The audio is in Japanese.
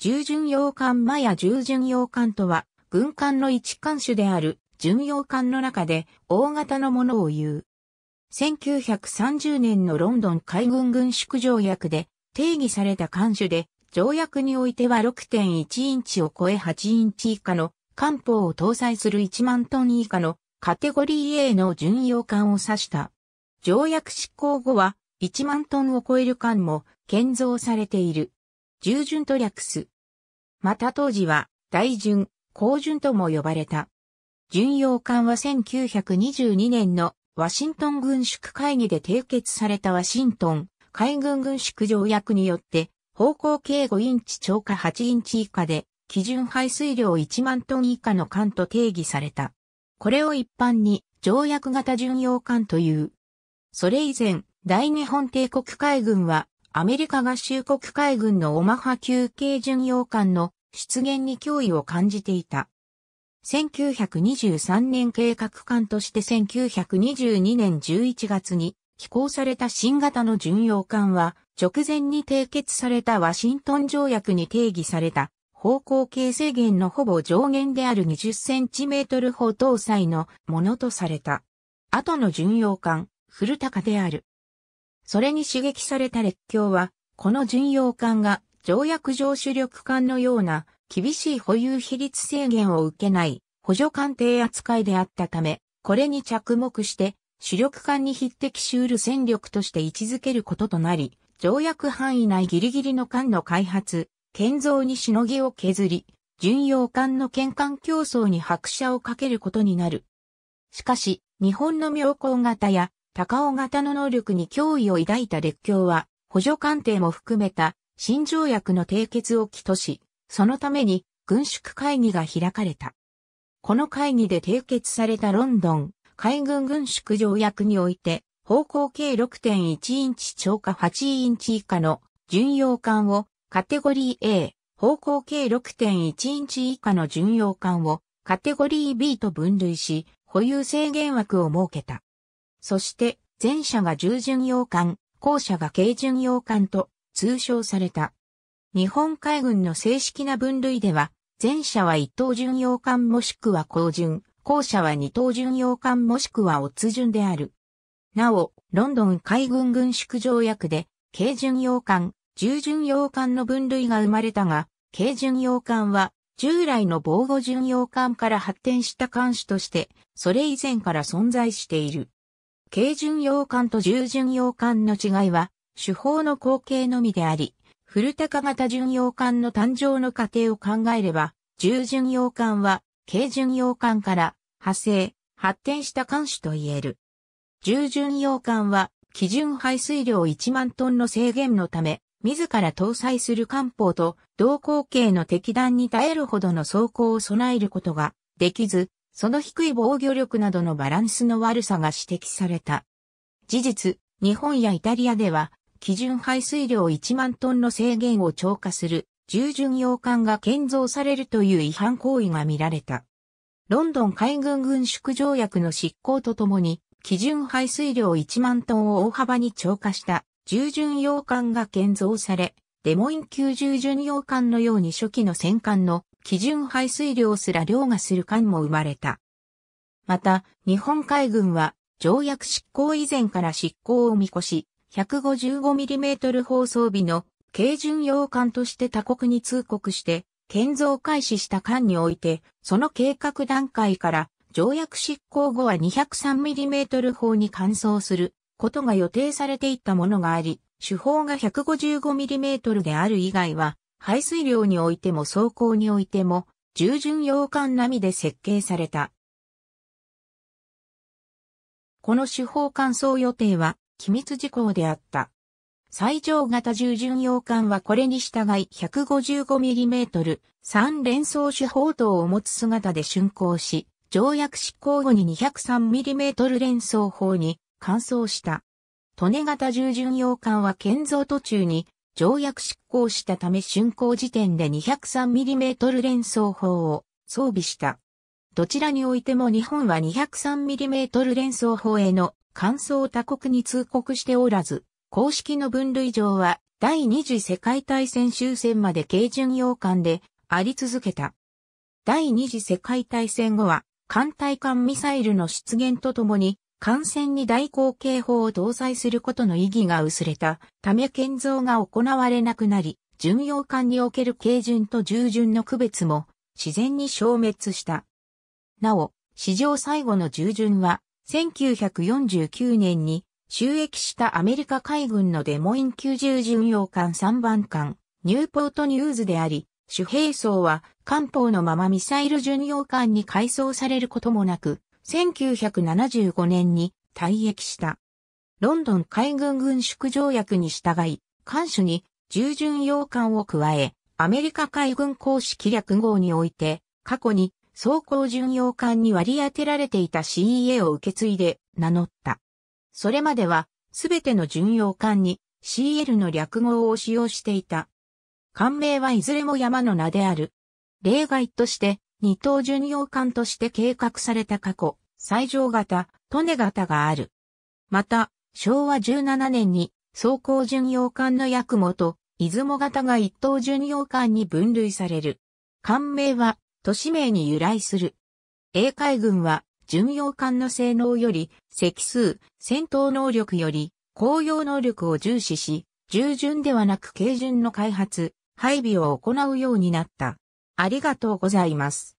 従巡洋艦マヤ従巡洋艦とは、軍艦の一艦種である巡洋艦の中で大型のものを言う。1930年のロンドン海軍軍縮条約で定義された艦種で、条約においては6.1インチを超え8インチ以下の艦砲を搭載する1万トン以下のカテゴリー A の巡洋艦を指した。条約執行後は1万トンを超える艦も建造されている。従順と略す。また当時は、大順、高順とも呼ばれた。巡洋艦は1922年のワシントン軍縮会議で締結されたワシントン海軍軍縮条約によって、方向計5インチ超過8インチ以下で、基準排水量1万トン以下の艦と定義された。これを一般に条約型巡洋艦という。それ以前、大日本帝国海軍はアメリカ合衆国海軍のオマハ級系巡洋艦の出現に脅威を感じていた。1923年計画艦として1922年11月に寄港された新型の巡洋艦は直前に締結されたワシントン条約に定義された方向形制限のほぼ上限である20センチメートル砲搭載のものとされた。後の巡洋艦、古高である。それに刺激された列強は、この巡洋艦が条約上主力艦のような厳しい保有比率制限を受けない補助艦艇扱いであったため、これに着目して主力艦に匹敵しうる戦力として位置づけることとなり、条約範囲内ギリギリの艦の開発、建造にしのぎを削り、巡洋艦の県艦競争に拍車をかけることになる。しかし、日本の妙高型や高尾型の能力に脅威を抱いた列強は、補助艦艇も含めた新条約の締結を起とし、そのために軍縮会議が開かれた。この会議で締結されたロンドン海軍軍縮条約において、方向計6.1インチ超過8インチ以下の巡洋艦をカテゴリー A、方向計6.1インチ以下の巡洋艦をカテゴリー B と分類し、保有制限枠を設けた。そして、前者が従巡洋艦、後者が軽巡洋艦と通称された。日本海軍の正式な分類では、前者は一等巡洋艦もしくは後巡、後者は二等巡洋艦もしくはオツ巡である。なお、ロンドン海軍軍縮条約で、軽巡洋艦、重巡洋艦の分類が生まれたが、軽巡洋艦は従来の防護巡洋艦から発展した艦種として、それ以前から存在している。軽巡洋艦と重巡洋艦の違いは、手法の後継のみであり、古高型巡洋艦の誕生の過程を考えれば、重巡洋艦は、軽巡洋艦から、派生、発展した艦種と言える。重巡洋艦は、基準排水量1万トンの制限のため、自ら搭載する艦砲と同口径の敵弾に耐えるほどの装甲を備えることができず、その低い防御力などのバランスの悪さが指摘された。事実、日本やイタリアでは、基準排水量1万トンの制限を超過する、従順洋艦が建造されるという違反行為が見られた。ロンドン海軍軍縮条約の執行とともに、基準排水量1万トンを大幅に超過した従順洋艦が建造され、デモイン級従順洋艦のように初期の戦艦の基準排水量すら凌駕する艦も生まれた。また、日本海軍は、条約執行以前から執行を見越し、155mm 放送備の軽巡洋艦として他国に通告して、建造開始した艦において、その計画段階から条約執行後は 203mm 砲に換装することが予定されていたものがあり、手法が 155mm である以外は排水量においても走行においても、従順洋艦並みで設計された。この手法乾燥予定は、機密事項であった。最上型従順洋艦はこれに従い 155mm 3連装手法等を持つ姿で竣工し、条約執行後に 203mm 連装法に換装した。トネ型従順洋艦は建造途中に条約執行したため竣工時点で 203mm 連装砲を装備した。どちらにおいても日本は 203mm 連装砲への感想を他国に通告しておらず、公式の分類上は第二次世界大戦終戦まで軽巡洋艦であり続けた。第二次世界大戦後は艦隊艦ミサイルの出現とともに艦船に大口径砲を搭載することの意義が薄れたため建造が行われなくなり、巡洋艦における軽巡と従順の区別も自然に消滅した。なお、史上最後の従順は、1949年に収益したアメリカ海軍のデモイン90巡洋艦3番艦、ニューポートニューズであり、主兵装は艦砲のままミサイル巡洋艦に改装されることもなく、1975年に退役した。ロンドン海軍軍縮条約に従い、艦首に従順洋艦を加え、アメリカ海軍公式略号において、過去に装甲巡洋艦に割り当てられていた CEA を受け継いで名乗った。それまでは、すべての巡洋艦に CL の略号を使用していた。艦名はいずれも山の名である。例外として、二等巡洋艦として計画された過去、最上型、利根型がある。また、昭和17年に、装甲巡洋艦の役もと、出雲型が一等巡洋艦に分類される。艦名は、都市名に由来する。英海軍は、巡洋艦の性能より、積数、戦闘能力より、航用能力を重視し、従順ではなく軽順の開発、配備を行うようになった。ありがとうございます。